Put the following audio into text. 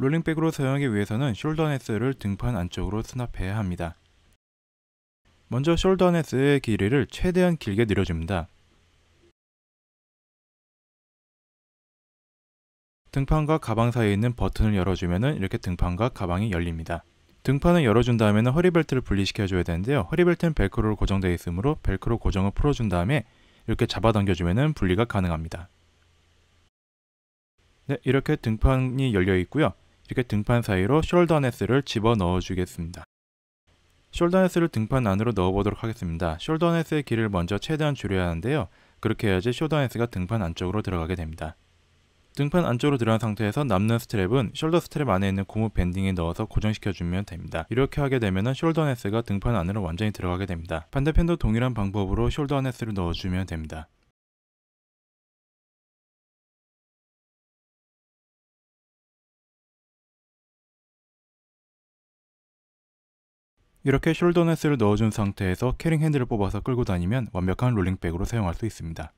롤링백으로 사용하기 위해서는 숄더 네스를 등판 안쪽으로 수납해야 합니다. 먼저 숄더 네스의 길이를 최대한 길게 늘려줍니다. 등판과 가방 사이에 있는 버튼을 열어주면 이렇게 등판과 가방이 열립니다. 등판을 열어준 다음에는 허리벨트를 분리시켜줘야 되는데요. 허리벨트는 벨크로로 고정되어 있으므로 벨크로 고정을 풀어준 다음에 이렇게 잡아당겨주면 분리가 가능합니다. 네, 이렇게 등판이 열려 있고요. 이렇게 등판 사이로 숄더 네스를 집어넣어 주겠습니다. 숄더 네스를 등판 안으로 넣어보도록 하겠습니다. 숄더 네스의 길을 먼저 최대한 줄여야 하는데요. 그렇게 해야지 숄더 네스가 등판 안쪽으로 들어가게 됩니다. 등판 안쪽으로 들어간 상태에서 남는 스트랩은 숄더 스트랩 안에 있는 고무 밴딩에 넣어서 고정시켜주면 됩니다. 이렇게 하게 되면 숄더 네스가 등판 안으로 완전히 들어가게 됩니다. 반대편도 동일한 방법으로 숄더 네스를 넣어주면 됩니다. 이렇게 숄더네스를 넣어준 상태에서 캐링 핸들을 뽑아서 끌고 다니면 완벽한 롤링백으로 사용할 수 있습니다.